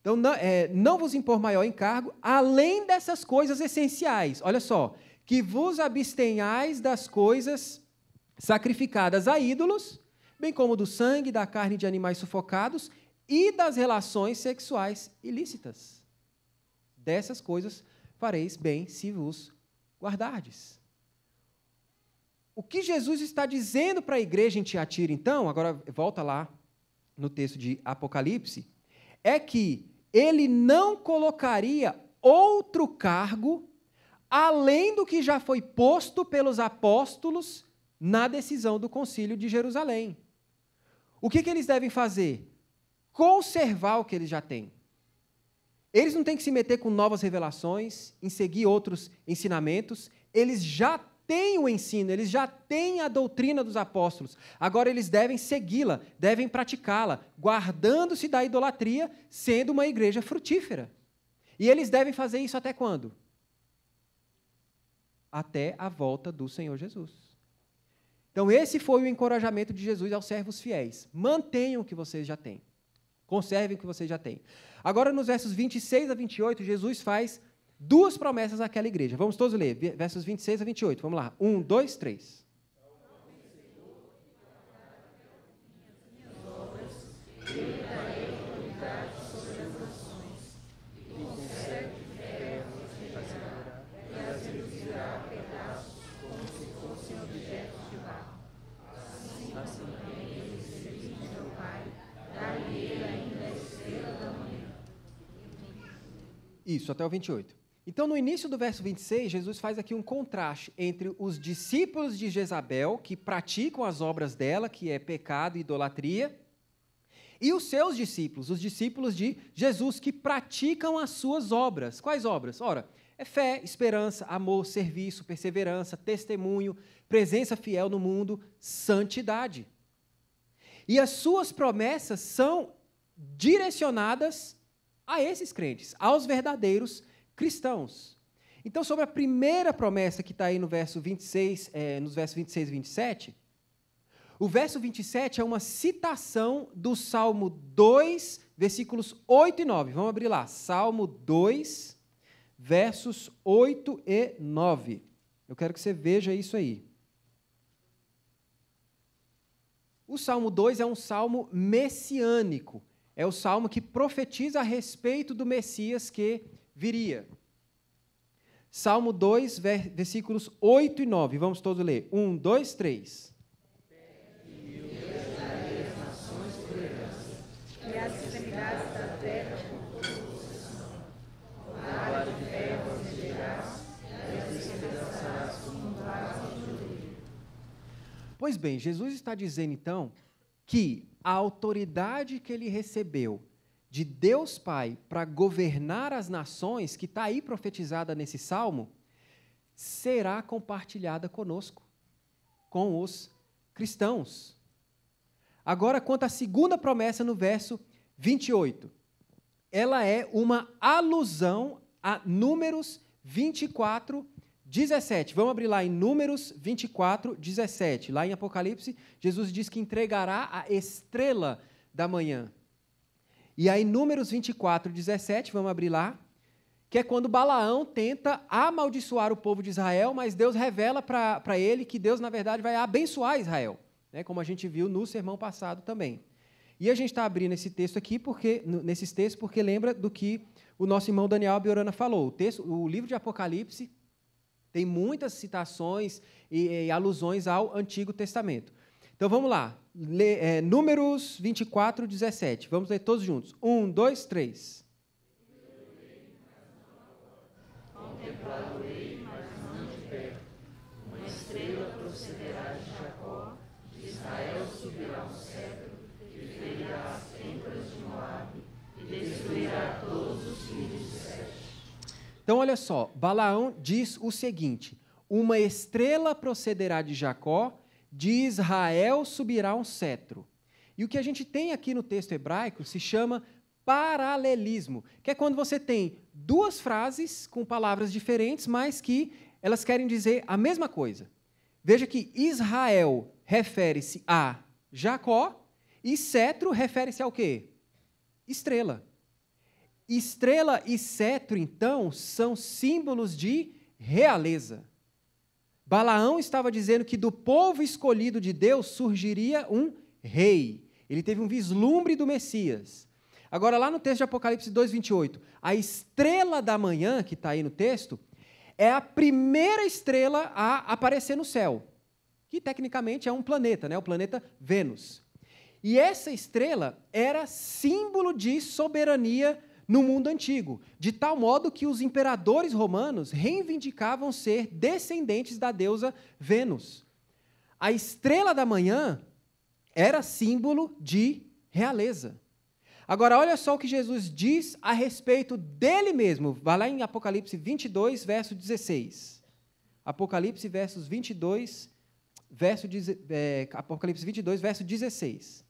Então, não, é, não vos impor maior encargo, além dessas coisas essenciais. Olha só, que vos abstenhais das coisas sacrificadas a ídolos, bem como do sangue, da carne de animais sufocados e das relações sexuais ilícitas. Dessas coisas fareis bem se vos guardardes. O que Jesus está dizendo para a igreja em Tiatira, então, agora volta lá no texto de Apocalipse, é que ele não colocaria outro cargo além do que já foi posto pelos apóstolos na decisão do concílio de Jerusalém. O que, que eles devem fazer? Conservar o que eles já têm. Eles não têm que se meter com novas revelações, em seguir outros ensinamentos. Eles já têm o ensino, eles já têm a doutrina dos apóstolos. Agora eles devem segui-la, devem praticá-la, guardando-se da idolatria, sendo uma igreja frutífera. E eles devem fazer isso até quando? Até a volta do Senhor Jesus. Então, esse foi o encorajamento de Jesus aos servos fiéis. Mantenham o que vocês já têm. Conserve o que você já tem. Agora, nos versos 26 a 28, Jesus faz duas promessas àquela igreja. Vamos todos ler, versos 26 a 28. Vamos lá. Um, dois, três. Isso, até o 28. Então, no início do verso 26, Jesus faz aqui um contraste entre os discípulos de Jezabel, que praticam as obras dela, que é pecado e idolatria, e os seus discípulos, os discípulos de Jesus, que praticam as suas obras. Quais obras? Ora, é fé, esperança, amor, serviço, perseverança, testemunho, presença fiel no mundo, santidade. E as suas promessas são direcionadas a esses crentes, aos verdadeiros cristãos. Então, sobre a primeira promessa que está aí no verso 26, é, nos versos 26 e 27, o verso 27 é uma citação do Salmo 2, versículos 8 e 9. Vamos abrir lá. Salmo 2, versos 8 e 9. Eu quero que você veja isso aí. O Salmo 2 é um salmo messiânico é o salmo que profetiza a respeito do Messias que viria. Salmo 2, versículos 8 e 9. Vamos todos ler. 1, 2, 3. Pois bem, Jesus está dizendo então que a autoridade que ele recebeu de Deus Pai para governar as nações, que está aí profetizada nesse salmo, será compartilhada conosco, com os cristãos. Agora, quanto à segunda promessa no verso 28, ela é uma alusão a Números 24, 17, vamos abrir lá em Números 24, 17. Lá em Apocalipse, Jesus diz que entregará a estrela da manhã. E aí, Números 24, 17, vamos abrir lá, que é quando Balaão tenta amaldiçoar o povo de Israel, mas Deus revela para ele que Deus, na verdade, vai abençoar Israel, né? como a gente viu no sermão passado também. E a gente está abrindo esse texto aqui, porque, nesses textos, porque lembra do que o nosso irmão Daniel Biorana falou. O, texto, o livro de Apocalipse tem muitas citações e, e alusões ao Antigo Testamento. Então vamos lá. Lê, é, números 24, 17. Vamos ler todos juntos. Um, dois, três. Contemplado mas não de perto. Uma estrela procederá de Jacó, de Israel subirá um cetro, que ferirá as tendas de Moab e destruirá então, olha só, Balaão diz o seguinte: Uma estrela procederá de Jacó, de Israel subirá um cetro. E o que a gente tem aqui no texto hebraico se chama paralelismo, que é quando você tem duas frases com palavras diferentes, mas que elas querem dizer a mesma coisa. Veja que Israel refere-se a Jacó e cetro refere-se ao quê? Estrela. Estrela e cetro, então, são símbolos de realeza. Balaão estava dizendo que do povo escolhido de Deus surgiria um rei. Ele teve um vislumbre do Messias. Agora, lá no texto de Apocalipse 2,28, a estrela da manhã, que está aí no texto, é a primeira estrela a aparecer no céu, que tecnicamente é um planeta, né? o planeta Vênus. E essa estrela era símbolo de soberania no mundo antigo, de tal modo que os imperadores romanos reivindicavam ser descendentes da deusa Vênus. A estrela da manhã era símbolo de realeza. Agora, olha só o que Jesus diz a respeito dele mesmo. Vai lá em Apocalipse 22, verso 16. Apocalipse, versos 22, verso, é, Apocalipse 22, verso 16.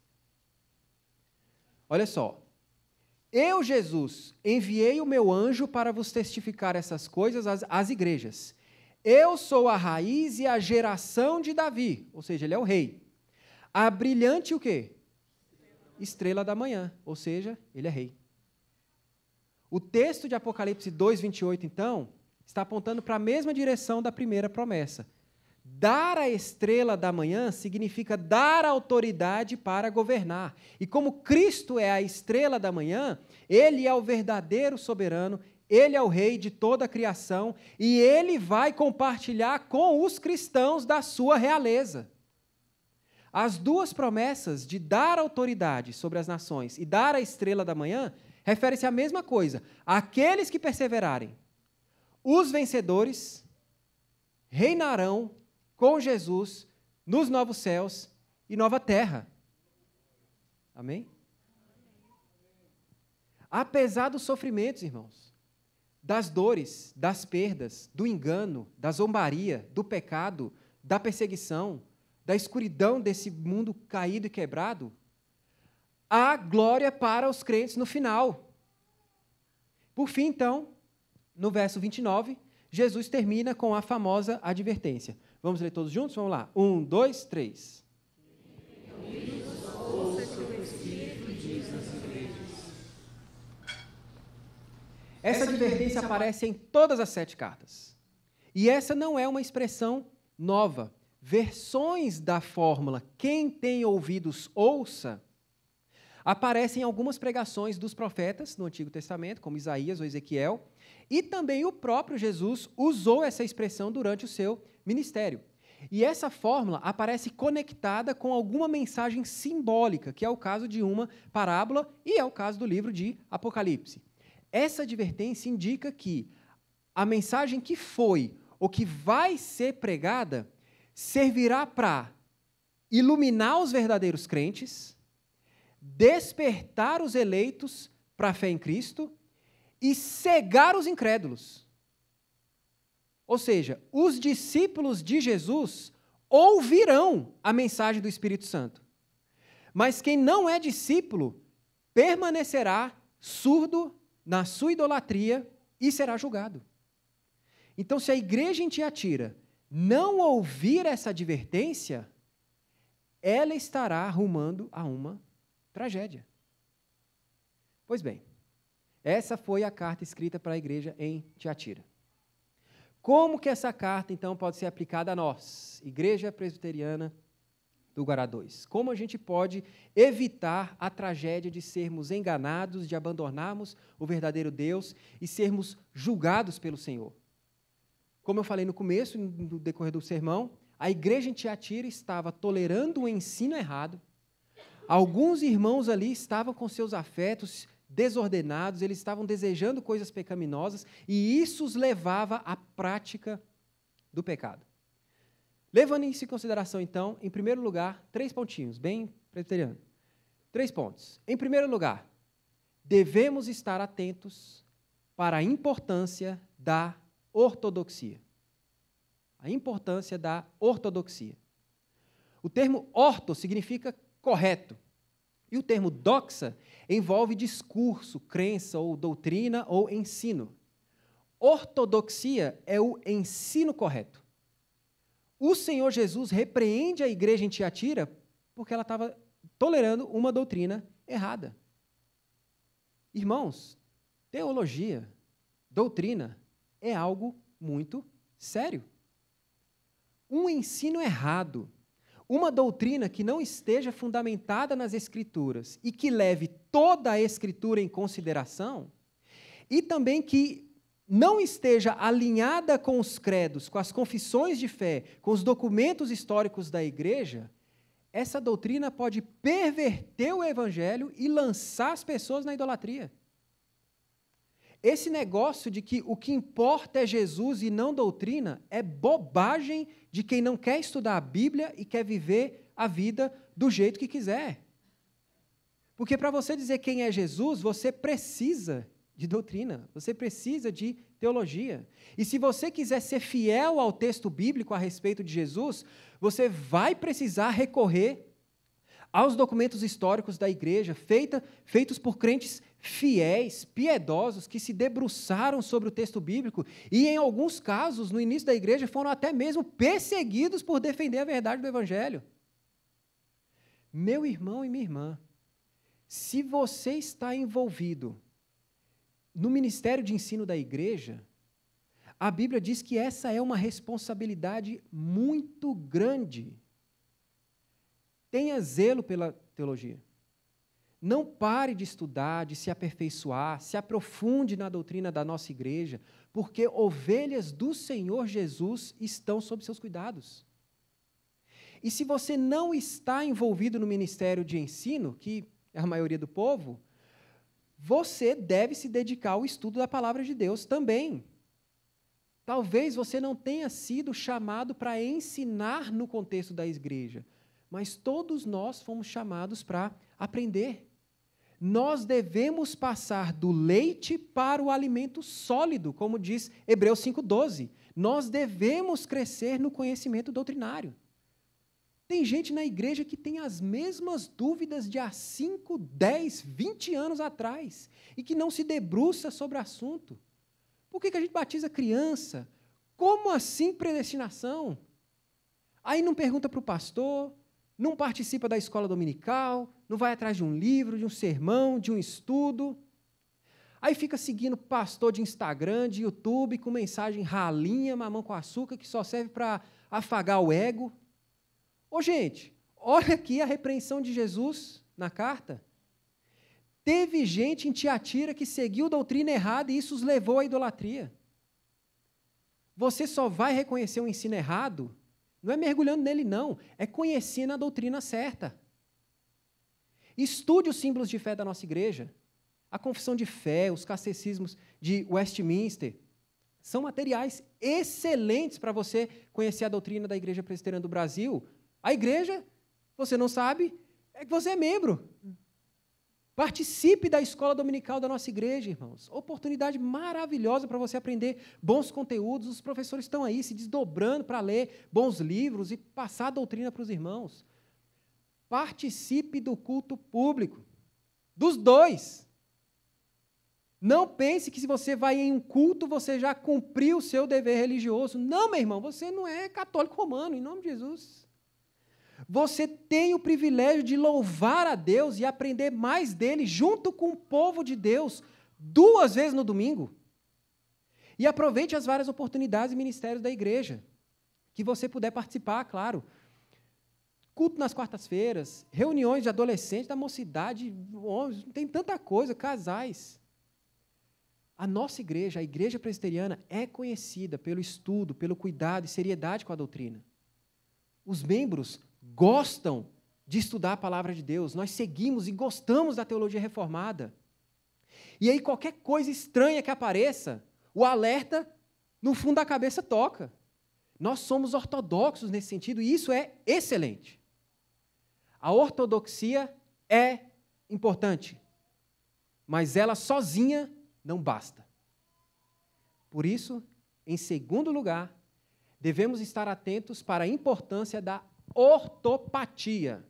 Olha só. Eu, Jesus, enviei o meu anjo para vos testificar essas coisas às, às igrejas. Eu sou a raiz e a geração de Davi, ou seja, ele é o rei. A brilhante o quê? Estrela da manhã, ou seja, ele é rei. O texto de Apocalipse 2:28 então está apontando para a mesma direção da primeira promessa. Dar a estrela da manhã significa dar autoridade para governar. E como Cristo é a estrela da manhã, ele é o verdadeiro soberano, ele é o rei de toda a criação e ele vai compartilhar com os cristãos da sua realeza. As duas promessas de dar autoridade sobre as nações e dar a estrela da manhã referem se à mesma coisa. Aqueles que perseverarem, os vencedores reinarão com Jesus, nos novos céus e nova terra. Amém? Apesar dos sofrimentos, irmãos, das dores, das perdas, do engano, da zombaria, do pecado, da perseguição, da escuridão desse mundo caído e quebrado, há glória para os crentes no final. Por fim, então, no verso 29, Jesus termina com a famosa advertência: Vamos ler todos juntos? Vamos lá. Um, dois, três. Essa advertência aparece em todas as sete cartas. E essa não é uma expressão nova. Versões da fórmula quem tem ouvidos ouça aparecem algumas pregações dos profetas no Antigo Testamento, como Isaías ou Ezequiel, e também o próprio Jesus usou essa expressão durante o seu ministério. E essa fórmula aparece conectada com alguma mensagem simbólica, que é o caso de uma parábola e é o caso do livro de Apocalipse. Essa advertência indica que a mensagem que foi ou que vai ser pregada servirá para iluminar os verdadeiros crentes, despertar os eleitos para a fé em Cristo e cegar os incrédulos. Ou seja, os discípulos de Jesus ouvirão a mensagem do Espírito Santo. Mas quem não é discípulo permanecerá surdo na sua idolatria e será julgado. Então, se a igreja em Tiatira não ouvir essa advertência, ela estará arrumando a uma tragédia. Pois bem, essa foi a carta escrita para a igreja em Tiatira. Como que essa carta, então, pode ser aplicada a nós, Igreja Presbiteriana do Guará 2? Como a gente pode evitar a tragédia de sermos enganados, de abandonarmos o verdadeiro Deus e sermos julgados pelo Senhor? Como eu falei no começo, no decorrer do sermão, a igreja em Tiatira estava tolerando o ensino errado. Alguns irmãos ali estavam com seus afetos desordenados, eles estavam desejando coisas pecaminosas e isso os levava à prática do pecado. Levando isso em consideração, então, em primeiro lugar, três pontinhos, bem preteriano. Três pontos. Em primeiro lugar, devemos estar atentos para a importância da ortodoxia. A importância da ortodoxia. O termo orto significa correto. E o termo doxa envolve discurso, crença ou doutrina ou ensino. Ortodoxia é o ensino correto. O Senhor Jesus repreende a igreja em Tiatira porque ela estava tolerando uma doutrina errada. Irmãos, teologia, doutrina, é algo muito sério. Um ensino errado uma doutrina que não esteja fundamentada nas Escrituras e que leve toda a Escritura em consideração, e também que não esteja alinhada com os credos, com as confissões de fé, com os documentos históricos da igreja, essa doutrina pode perverter o evangelho e lançar as pessoas na idolatria. Esse negócio de que o que importa é Jesus e não doutrina é bobagem de quem não quer estudar a Bíblia e quer viver a vida do jeito que quiser. Porque para você dizer quem é Jesus, você precisa de doutrina, você precisa de teologia. E se você quiser ser fiel ao texto bíblico a respeito de Jesus, você vai precisar recorrer aos documentos históricos da igreja, feita, feitos por crentes fiéis, piedosos, que se debruçaram sobre o texto bíblico e, em alguns casos, no início da igreja, foram até mesmo perseguidos por defender a verdade do Evangelho. Meu irmão e minha irmã, se você está envolvido no ministério de ensino da igreja, a Bíblia diz que essa é uma responsabilidade muito grande. Tenha zelo pela teologia. Não pare de estudar, de se aperfeiçoar, se aprofunde na doutrina da nossa igreja, porque ovelhas do Senhor Jesus estão sob seus cuidados. E se você não está envolvido no ministério de ensino, que é a maioria do povo, você deve se dedicar ao estudo da palavra de Deus também. Talvez você não tenha sido chamado para ensinar no contexto da igreja, mas todos nós fomos chamados para ensinar aprender. Nós devemos passar do leite para o alimento sólido, como diz Hebreus 5,12. Nós devemos crescer no conhecimento doutrinário. Tem gente na igreja que tem as mesmas dúvidas de há 5, 10, 20 anos atrás e que não se debruça sobre o assunto. Por que, que a gente batiza criança? Como assim predestinação? Aí não pergunta para o pastor, não participa da escola dominical, não vai atrás de um livro, de um sermão, de um estudo. Aí fica seguindo pastor de Instagram, de YouTube, com mensagem ralinha, mamão com açúcar, que só serve para afagar o ego. Ô, gente, olha aqui a repreensão de Jesus na carta. Teve gente em Tiatira que seguiu doutrina errada e isso os levou à idolatria. Você só vai reconhecer um ensino errado, não é mergulhando nele, não, é conhecendo a doutrina certa. Estude os símbolos de fé da nossa igreja. A confissão de fé, os catecismos de Westminster, são materiais excelentes para você conhecer a doutrina da Igreja Presbiteriana do Brasil. A igreja, você não sabe, é que você é membro. Participe da escola dominical da nossa igreja, irmãos. Oportunidade maravilhosa para você aprender bons conteúdos. Os professores estão aí se desdobrando para ler bons livros e passar a doutrina para os irmãos. Participe do culto público. Dos dois. Não pense que se você vai em um culto, você já cumpriu o seu dever religioso. Não, meu irmão, você não é católico romano, em nome de Jesus. Você tem o privilégio de louvar a Deus e aprender mais dele junto com o povo de Deus, duas vezes no domingo. E aproveite as várias oportunidades e ministérios da igreja, que você puder participar, claro culto nas quartas-feiras, reuniões de adolescentes, da mocidade, homens, tem tanta coisa, casais. A nossa igreja, a igreja presbiteriana, é conhecida pelo estudo, pelo cuidado e seriedade com a doutrina. Os membros gostam de estudar a palavra de Deus, nós seguimos e gostamos da teologia reformada. E aí, qualquer coisa estranha que apareça, o alerta no fundo da cabeça toca. Nós somos ortodoxos nesse sentido e isso é excelente. A ortodoxia é importante, mas ela sozinha não basta. Por isso, em segundo lugar, devemos estar atentos para a importância da ortopatia.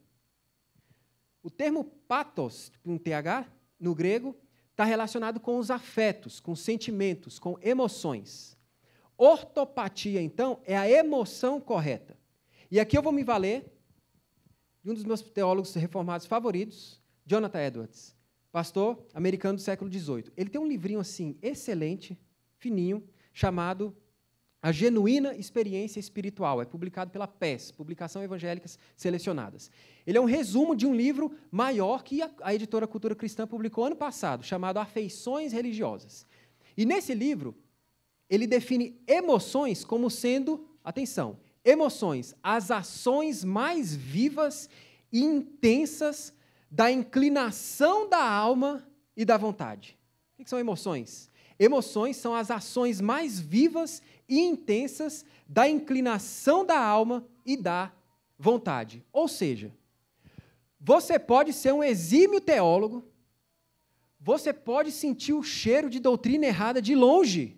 O termo pathos, com TH, no grego, está relacionado com os afetos, com sentimentos, com emoções. Ortopatia, então, é a emoção correta. E aqui eu vou me valer de um dos meus teólogos reformados favoritos, Jonathan Edwards, pastor americano do século XVIII. Ele tem um livrinho assim excelente, fininho, chamado A Genuína Experiência Espiritual. É publicado pela PES, Publicação Evangélicas Selecionadas. Ele é um resumo de um livro maior que a editora Cultura Cristã publicou ano passado, chamado Afeições Religiosas. E nesse livro, ele define emoções como sendo, atenção, emoções, as ações mais vivas e intensas da inclinação da alma e da vontade. O que são emoções? Emoções são as ações mais vivas e intensas da inclinação da alma e da vontade. Ou seja, você pode ser um exímio teólogo, você pode sentir o cheiro de doutrina errada de longe,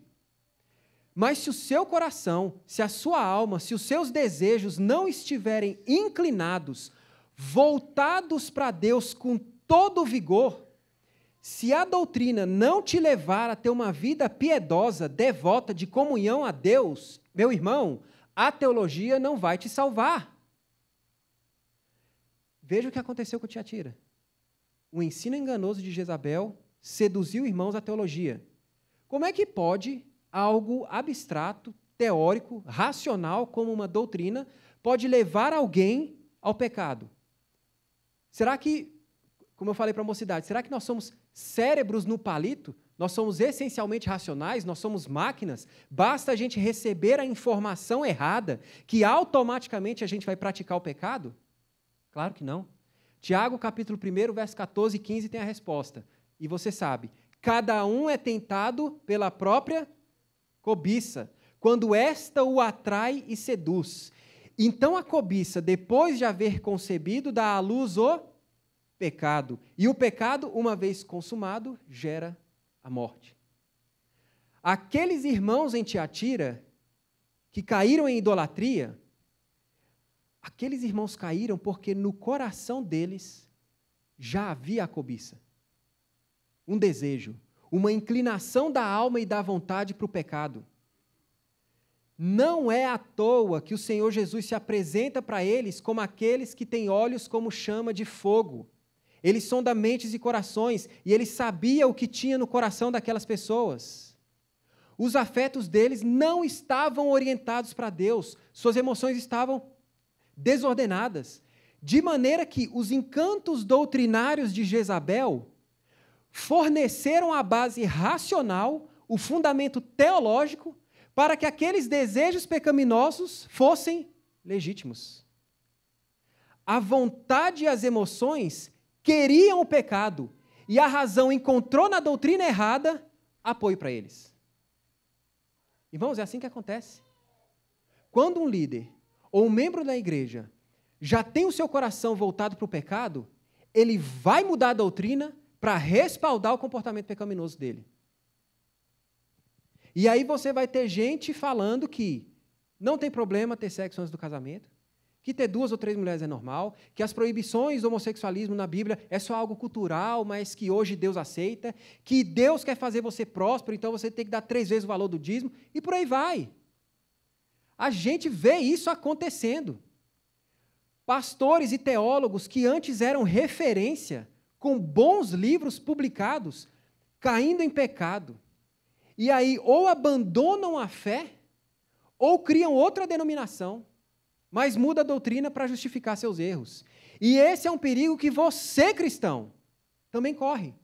mas se o seu coração, se a sua alma, se os seus desejos não estiverem inclinados, voltados para Deus com todo vigor, se a doutrina não te levar a ter uma vida piedosa, devota, de comunhão a Deus, meu irmão, a teologia não vai te salvar. Veja o que aconteceu com Tiatira. O ensino enganoso de Jezabel seduziu irmãos à teologia. Como é que pode algo abstrato, teórico, racional, como uma doutrina, pode levar alguém ao pecado? Será que, como eu falei para a mocidade, será que nós somos cérebros no palito? Nós somos essencialmente racionais, nós somos máquinas. Basta a gente receber a informação errada que automaticamente a gente vai praticar o pecado? Claro que não. Tiago, capítulo 1, verso 14 e 15 tem a resposta. E você sabe, cada um é tentado pela própria cobiça, quando esta o atrai e seduz. Então a cobiça, depois de haver concebido, dá à luz o pecado. E o pecado, uma vez consumado, gera a morte. Aqueles irmãos em Tiatira que caíram em idolatria, aqueles irmãos caíram porque no coração deles já havia a cobiça, um desejo uma inclinação da alma e da vontade para o pecado. Não é à toa que o Senhor Jesus se apresenta para eles como aqueles que têm olhos como chama de fogo. Ele sonda mentes e corações, e ele sabia o que tinha no coração daquelas pessoas. Os afetos deles não estavam orientados para Deus, suas emoções estavam desordenadas. De maneira que os encantos doutrinários de Jezabel forneceram a base racional, o fundamento teológico, para que aqueles desejos pecaminosos fossem legítimos. A vontade e as emoções queriam o pecado, e a razão encontrou na doutrina errada apoio para eles. Irmãos, é assim que acontece. Quando um líder ou um membro da igreja já tem o seu coração voltado para o pecado, ele vai mudar a doutrina para respaldar o comportamento pecaminoso dele. E aí você vai ter gente falando que não tem problema ter sexo antes do casamento, que ter duas ou três mulheres é normal, que as proibições do homossexualismo na Bíblia é só algo cultural, mas que hoje Deus aceita, que Deus quer fazer você próspero, então você tem que dar três vezes o valor do dízimo, e por aí vai. A gente vê isso acontecendo. Pastores e teólogos que antes eram referência com bons livros publicados, caindo em pecado. E aí, ou abandonam a fé, ou criam outra denominação, mas muda a doutrina para justificar seus erros. E esse é um perigo que você, cristão, também corre.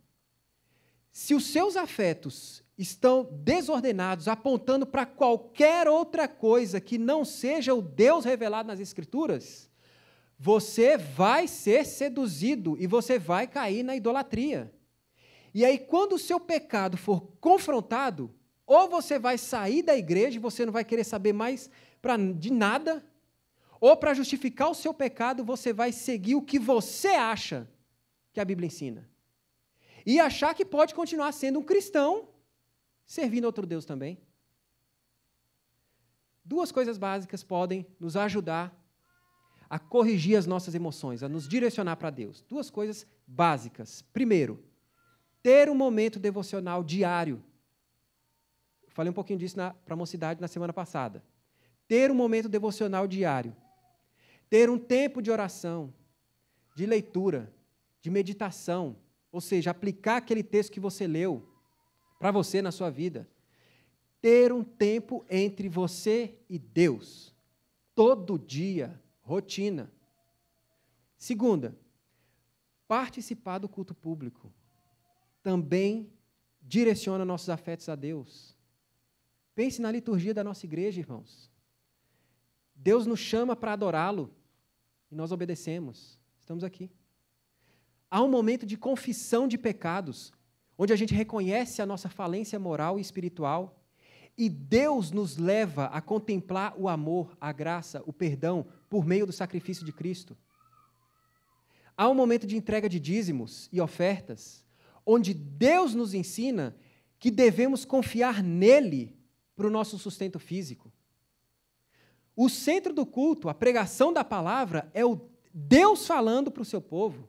Se os seus afetos estão desordenados, apontando para qualquer outra coisa que não seja o Deus revelado nas Escrituras, você vai ser seduzido e você vai cair na idolatria. E aí, quando o seu pecado for confrontado, ou você vai sair da igreja e você não vai querer saber mais pra, de nada, ou para justificar o seu pecado, você vai seguir o que você acha que a Bíblia ensina. E achar que pode continuar sendo um cristão servindo outro Deus também. Duas coisas básicas podem nos ajudar a corrigir as nossas emoções, a nos direcionar para Deus. Duas coisas básicas. Primeiro, ter um momento devocional diário. Falei um pouquinho disso para a mocidade na semana passada. Ter um momento devocional diário. Ter um tempo de oração, de leitura, de meditação. Ou seja, aplicar aquele texto que você leu para você na sua vida. Ter um tempo entre você e Deus. Todo dia rotina. Segunda, participar do culto público também direciona nossos afetos a Deus. Pense na liturgia da nossa igreja, irmãos. Deus nos chama para adorá-lo e nós obedecemos. Estamos aqui. Há um momento de confissão de pecados, onde a gente reconhece a nossa falência moral e espiritual e Deus nos leva a contemplar o amor, a graça, o perdão por meio do sacrifício de Cristo. Há um momento de entrega de dízimos e ofertas, onde Deus nos ensina que devemos confiar nele para o nosso sustento físico. O centro do culto, a pregação da palavra, é o Deus falando para o seu povo.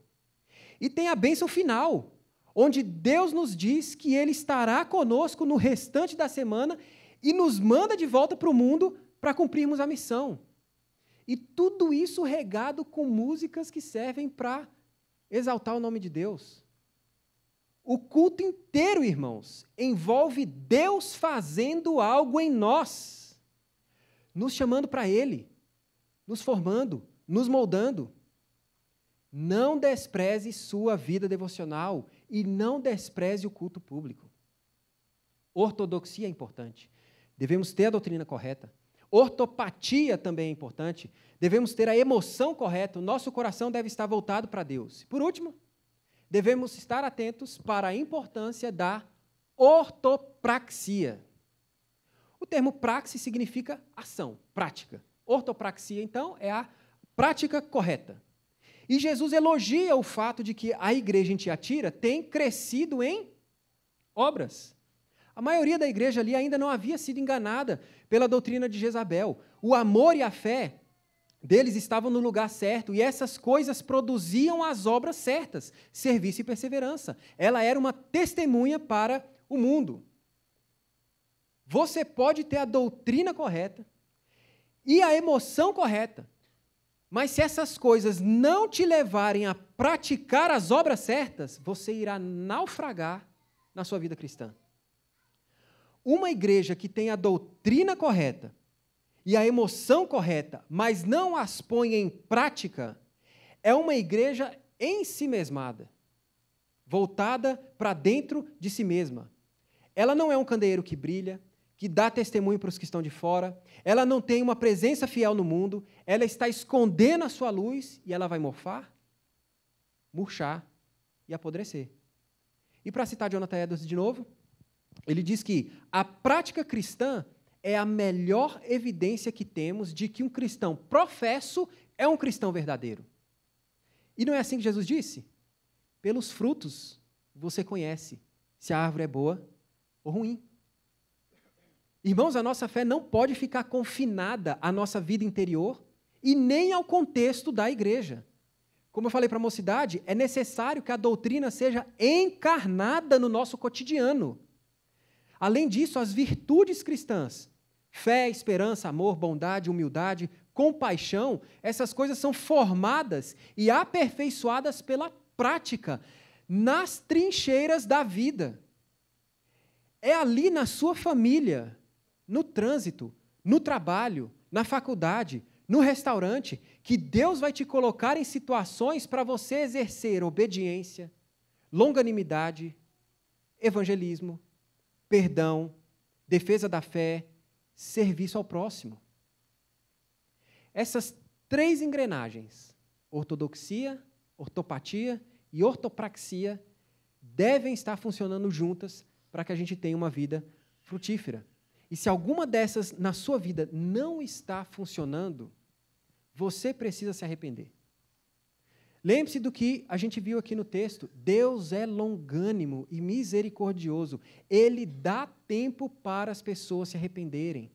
E tem a bênção final, onde Deus nos diz que Ele estará conosco no restante da semana e nos manda de volta para o mundo para cumprirmos a missão. E tudo isso regado com músicas que servem para exaltar o nome de Deus. O culto inteiro, irmãos, envolve Deus fazendo algo em nós, nos chamando para Ele, nos formando, nos moldando. Não despreze sua vida devocional e não despreze o culto público. Ortodoxia é importante. Devemos ter a doutrina correta. Ortopatia também é importante. Devemos ter a emoção correta. O nosso coração deve estar voltado para Deus. Por último, devemos estar atentos para a importância da ortopraxia. O termo praxe significa ação, prática. Ortopraxia, então, é a prática correta. E Jesus elogia o fato de que a igreja em Tiatira tem crescido em obras. A maioria da igreja ali ainda não havia sido enganada pela doutrina de Jezabel. O amor e a fé deles estavam no lugar certo e essas coisas produziam as obras certas, serviço e perseverança. Ela era uma testemunha para o mundo. Você pode ter a doutrina correta e a emoção correta, mas se essas coisas não te levarem a praticar as obras certas, você irá naufragar na sua vida cristã. Uma igreja que tem a doutrina correta e a emoção correta, mas não as põe em prática, é uma igreja em si mesmada, voltada para dentro de si mesma. Ela não é um candeeiro que brilha, que dá testemunho para os que estão de fora, ela não tem uma presença fiel no mundo, ela está escondendo a sua luz e ela vai morfar, murchar e apodrecer. E para citar Jonathan Edwards de novo, ele diz que a prática cristã é a melhor evidência que temos de que um cristão professo é um cristão verdadeiro. E não é assim que Jesus disse? Pelos frutos você conhece se a árvore é boa ou ruim. Irmãos, a nossa fé não pode ficar confinada à nossa vida interior e nem ao contexto da igreja. Como eu falei para a mocidade, é necessário que a doutrina seja encarnada no nosso cotidiano. Além disso, as virtudes cristãs, fé, esperança, amor, bondade, humildade, compaixão, essas coisas são formadas e aperfeiçoadas pela prática, nas trincheiras da vida. É ali na sua família, no trânsito, no trabalho, na faculdade, no restaurante, que Deus vai te colocar em situações para você exercer obediência, longanimidade, evangelismo, perdão, defesa da fé, serviço ao próximo. Essas três engrenagens, ortodoxia, ortopatia e ortopraxia, devem estar funcionando juntas para que a gente tenha uma vida frutífera. E se alguma dessas na sua vida não está funcionando, você precisa se arrepender. Lembre-se do que a gente viu aqui no texto: Deus é longânimo e misericordioso. Ele dá tempo para as pessoas se arrependerem.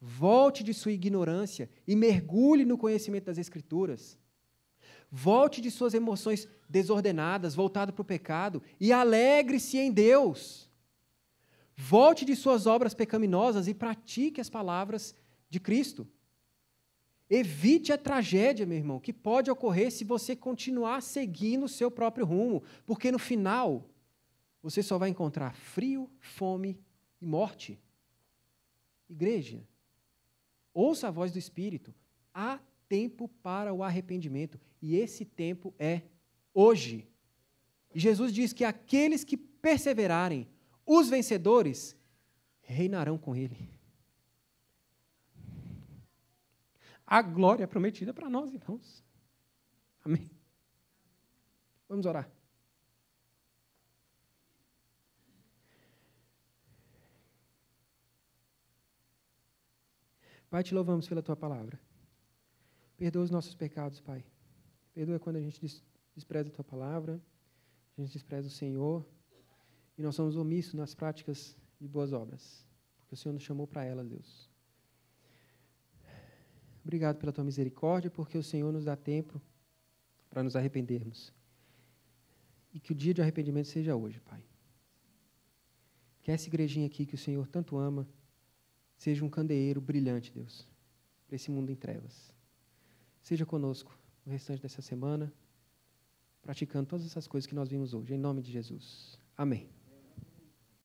Volte de sua ignorância e mergulhe no conhecimento das Escrituras. Volte de suas emoções desordenadas, voltado para o pecado, e alegre-se em Deus. Volte de suas obras pecaminosas e pratique as palavras de Cristo. Evite a tragédia, meu irmão, que pode ocorrer se você continuar seguindo o seu próprio rumo, porque no final você só vai encontrar frio, fome e morte. Igreja, ouça a voz do Espírito. Há tempo para o arrependimento e esse tempo é hoje. E Jesus diz que aqueles que perseverarem os vencedores reinarão com ele. A glória é prometida para nós, irmãos. Amém. Vamos orar. Pai, te louvamos pela tua palavra. Perdoa os nossos pecados, Pai. Perdoa quando a gente despreza a tua palavra, a gente despreza o Senhor. E nós somos omissos nas práticas de boas obras, porque o Senhor nos chamou para elas, Deus. Obrigado pela tua misericórdia, porque o Senhor nos dá tempo para nos arrependermos. E que o dia de arrependimento seja hoje, Pai. Que essa igrejinha aqui que o Senhor tanto ama seja um candeeiro brilhante, Deus, para esse mundo em trevas. Seja conosco o restante dessa semana, praticando todas essas coisas que nós vimos hoje, em nome de Jesus. Amém.